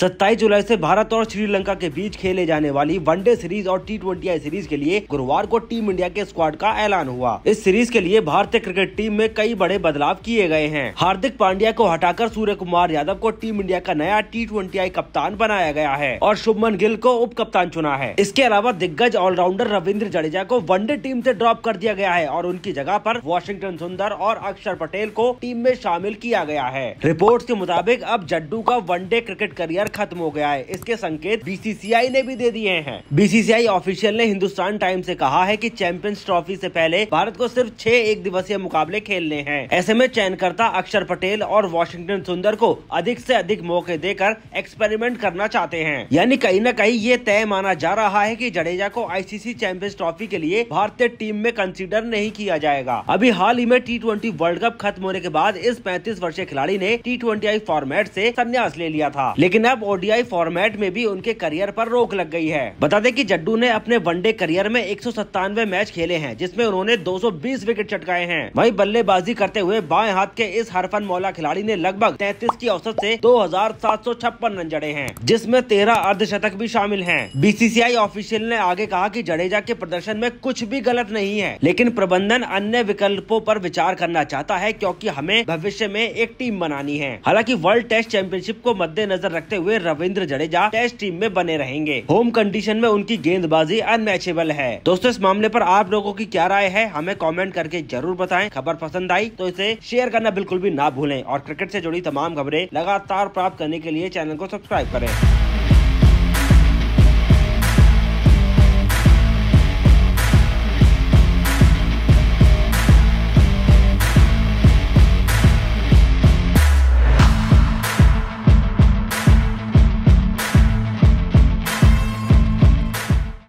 सत्ताईस जुलाई से भारत और श्रीलंका के बीच खेले जाने वाली वनडे सीरीज और टी ट्वेंटी आई सीरीज के लिए गुरुवार को टीम इंडिया के स्क्वाड का ऐलान हुआ इस सीरीज के लिए भारतीय क्रिकेट टीम में कई बड़े बदलाव किए गए हैं हार्दिक पांड्या को हटाकर सूर्य कुमार यादव को टीम इंडिया का नया टी ट्वेंटी आई कप्तान बनाया गया है और शुभमन गिल को उप कप्तान चुना है इसके अलावा दिग्गज ऑलराउंडर रविन्द्र जडेजा को वनडे टीम ऐसी ड्रॉप कर दिया गया है और उनकी जगह आरोप वॉशिंगटन सुंदर और अक्षर पटेल को टीम में शामिल किया गया है रिपोर्ट के मुताबिक अब जड्डू का वनडे क्रिकेट करियर चक्कर खत्म हो गया है इसके संकेत बीसीसीआई ने भी दे दिए हैं बीसीसीआई ऑफिशियल ने हिंदुस्तान टाइम्स से कहा है कि चैंपियंस ट्रॉफी से पहले भारत को सिर्फ छह एक दिवसीय मुकाबले खेलने हैं ऐसे में चयनकर्ता अक्षर पटेल और वॉशिंगटन सुंदर को अधिक ऐसी अधिक मौके देकर एक्सपेरिमेंट करना चाहते हैं यानी कहीं न कहीं ये तय माना जा रहा है की जडेजा को आईसीसी चैंपियंस ट्रॉफी के लिए भारतीय टीम में कंसिडर नहीं किया जाएगा अभी हाल ही में टी वर्ल्ड कप खत्म होने के बाद इस पैंतीस वर्षीय खिलाड़ी ने टी ट्वेंटी फॉर्मेट ऐसी संन्यास ले लिया था लेकिन अब अब ओडीआई फॉर्मेट में भी उनके करियर पर रोक लग गई है बता दें कि जड्डू ने अपने वनडे करियर में एक मैच खेले हैं जिसमें उन्होंने 220 विकेट चटकाए हैं वही बल्लेबाजी करते हुए बाएं हाथ के इस हरफन मौला खिलाड़ी ने लगभग तैतीस की औसत ऐसी दो रन जड़े हैं जिसमे तेरह अर्धशतक भी शामिल है बीसीसीआई ऑफिशियल ने आगे कहा की जडेजा के प्रदर्शन में कुछ भी गलत नहीं है लेकिन प्रबंधन अन्य विकल्पों पर विचार करना चाहता है क्योंकि हमें भविष्य में एक टीम बनानी है हालांकि वर्ल्ड टेस्ट चैंपियनशिप को मद्देनजर रखते हुए हुए रविंद्र जडेजा टेस्ट टीम में बने रहेंगे होम कंडीशन में उनकी गेंदबाजी अनमैचेबल है दोस्तों इस मामले पर आप लोगों की क्या राय है हमें कमेंट करके जरूर बताएं खबर पसंद आई तो इसे शेयर करना बिल्कुल भी ना भूलें और क्रिकेट से जुड़ी तमाम खबरें लगातार प्राप्त करने के लिए चैनल को सब्सक्राइब करें